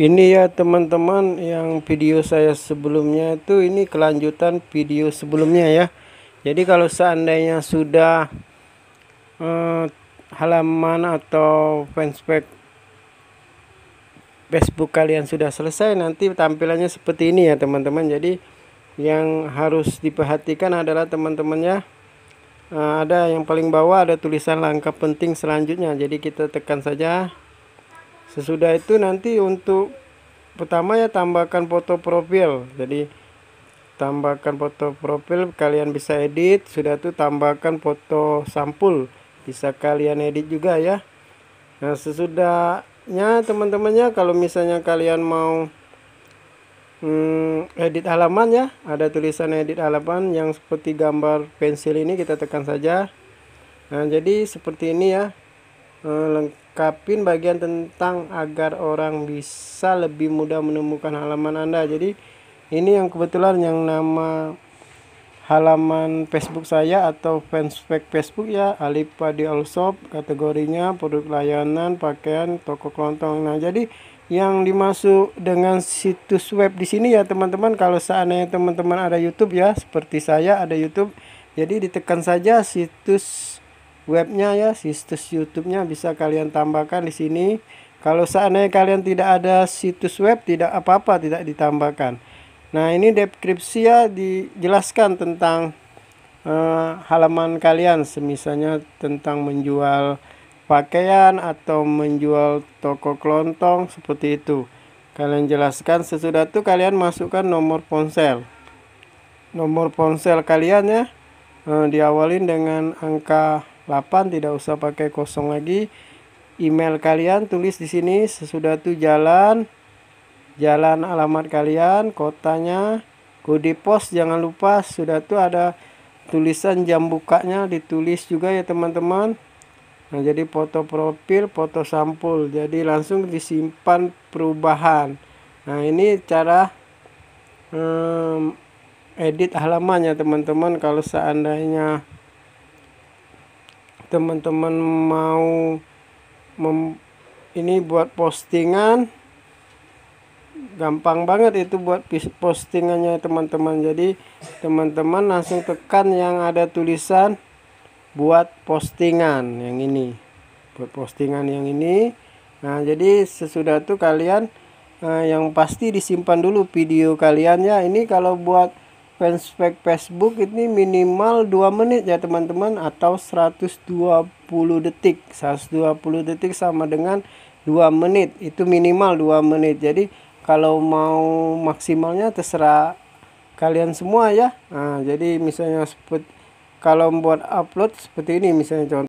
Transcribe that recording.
ini ya teman-teman yang video saya sebelumnya itu ini kelanjutan video sebelumnya ya jadi kalau seandainya sudah eh, halaman atau fanspage Facebook kalian sudah selesai nanti tampilannya seperti ini ya teman-teman jadi yang harus diperhatikan adalah teman-teman ya eh, ada yang paling bawah ada tulisan langkah penting selanjutnya jadi kita tekan saja sesudah itu nanti untuk pertama ya tambahkan foto profil jadi tambahkan foto profil kalian bisa edit sudah tuh tambahkan foto sampul bisa kalian edit juga ya nah sesudahnya teman-temannya kalau misalnya kalian mau hmm, edit halaman ya ada tulisan edit halaman yang seperti gambar pensil ini kita tekan saja nah jadi seperti ini ya lengkapin bagian tentang agar orang bisa lebih mudah menemukan halaman Anda. Jadi ini yang kebetulan yang nama halaman Facebook saya atau fanspage Facebook ya Alipa di All Shop kategorinya produk layanan pakaian toko kelontong nah jadi yang dimasuk dengan situs web di sini ya teman-teman kalau seandainya teman-teman ada YouTube ya seperti saya ada YouTube jadi ditekan saja situs webnya ya situs YouTube-nya bisa kalian tambahkan di sini kalau seandainya kalian tidak ada situs web tidak apa-apa tidak ditambahkan nah ini deskripsi ya dijelaskan tentang eh, halaman kalian semisalnya tentang menjual pakaian atau menjual toko kelontong seperti itu kalian jelaskan sesudah itu kalian masukkan nomor ponsel nomor ponsel kalian ya eh, diawalin dengan angka 8 tidak usah pakai kosong lagi email kalian tulis di sini sesudah itu jalan jalan alamat kalian kotanya kode pos jangan lupa sudah itu ada tulisan jam bukanya ditulis juga ya teman-teman nah jadi foto profil foto sampul jadi langsung disimpan perubahan nah ini cara hmm, edit halamannya teman-teman kalau seandainya teman-teman mau mem ini buat postingan gampang banget itu buat postingannya teman-teman jadi teman-teman langsung tekan yang ada tulisan buat postingan yang ini buat postingan yang ini nah jadi sesudah itu kalian eh, yang pasti disimpan dulu video kalian ya ini kalau buat fanspage Facebook ini minimal 2 menit ya teman-teman atau 120 detik 120 detik sama dengan 2 menit itu minimal 2 menit jadi kalau mau maksimalnya terserah kalian semua ya nah, jadi misalnya seperti kalau buat upload seperti ini misalnya contoh